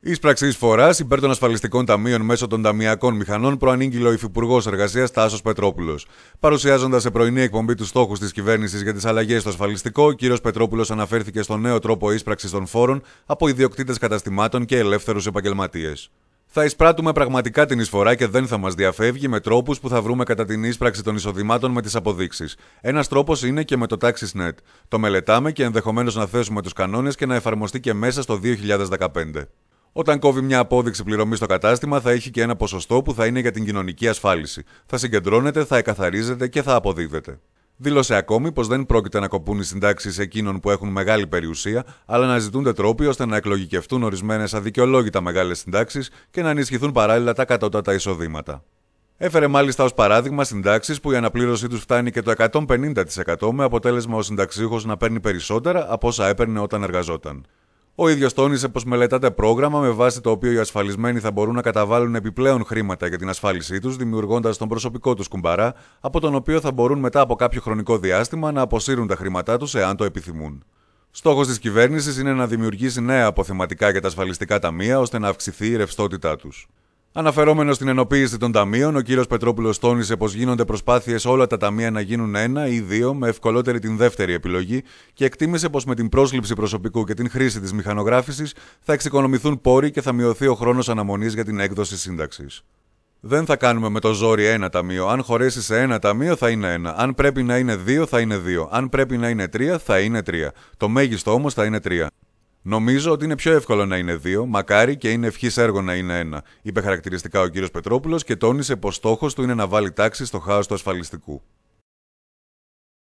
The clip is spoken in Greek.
Ίσπραξη εισφορά υπέρ των ασφαλιστικών ταμείων μέσω των ταμιακών μηχανών προανήγγειλε ο Υφυπουργός Εργασίας Τάσος Πετρόπουλος. Παρουσιάζοντας σε πρωινή εκπομπή τους στόχους της κυβέρνησης για τις αλλαγές στο ασφαλιστικό, ο κ. Πετρόπουλος αναφέρθηκε στον νέο τρόπο ίσπραξη των φόρων από ιδιοκτήτες καταστημάτων και ελεύθερους επαγγελματίες. Θα εισπράττουμε πραγματικά την εισφορά και δεν θα μας διαφεύγει με τρόπους που θα βρούμε κατά την ίσπραξη των εισοδημάτων με τις αποδείξεις. Ένας τρόπος είναι και με το TaxisNet. Το μελετάμε και ενδεχομένως να θέσουμε τους κανόνες και να εφαρμοστεί και μέσα στο 2015. Όταν κόβει μια απόδειξη πληρωμή στο κατάστημα, θα έχει και ένα ποσοστό που θα είναι για την κοινωνική ασφάλιση. Θα συγκεντρώνεται, θα εκαθαρίζεται και θα αποδίδεται. Δήλωσε ακόμη πως δεν πρόκειται να κοπούν οι συντάξεις εκείνων που έχουν μεγάλη περιουσία, αλλά να ζητούνται τρόποι ώστε να εκλογικευτούν ορισμένες αδικαιολόγητα μεγάλες συντάξεις και να ενισχυθούν παράλληλα τα κατώτατα εισοδήματα. Έφερε μάλιστα ως παράδειγμα συντάξεις που η αναπλήρωσή τους φτάνει και το 150% με αποτέλεσμα ο συνταξίχο να παίρνει περισσότερα από όσα έπαιρνε όταν εργαζόταν. Ο ίδιος τόνισε πως μελετάται πρόγραμμα με βάση το οποίο οι ασφαλισμένοι θα μπορούν να καταβάλουν επιπλέον χρήματα για την ασφάλισή τους, δημιουργώντας τον προσωπικό τους κουμπαρά, από τον οποίο θα μπορούν μετά από κάποιο χρονικό διάστημα να αποσύρουν τα χρήματά τους εάν το επιθυμούν. Στόχος της κυβέρνησης είναι να δημιουργήσει νέα αποθεματικά για τα ασφαλιστικά ταμεία ώστε να αυξηθεί η ρευστότητά τους. Αναφερόμενος στην ενοποίηση των ταμείων, ο κύριος Πετρόπουλος τόνισε πως γίνονται προσπάθειες όλα τα ταμεία να γίνουν ένα ή δύο, με ευκολότερη την δεύτερη επιλογή, και εκτίμησε πως με την πρόσληψη προσωπικού και την χρήση της μηχανογράφησης θα εξοικονομηθούν πόροι και θα μειωθεί ο χρόνος αναμονής για την έκδοση σύνταξης. Δεν θα κάνουμε με το ζόρι ένα ταμείο. Αν χωρέσει σε ένα ταμείο, θα είναι ένα. Αν πρέπει να είναι δύο, θα είναι δύο. Αν πρέπει να είναι τρία, θα είναι τρία. Το μέγιστο όμως θα είναι τρία. Νομίζω ότι είναι πιο εύκολο να είναι δύο, μακάρι και είναι ευχής έργο να είναι ένα, είπε χαρακτηριστικά ο κ. Πετρόπουλος και τόνισε πως στόχος του είναι να βάλει τάξη στο χάος του ασφαλιστικού.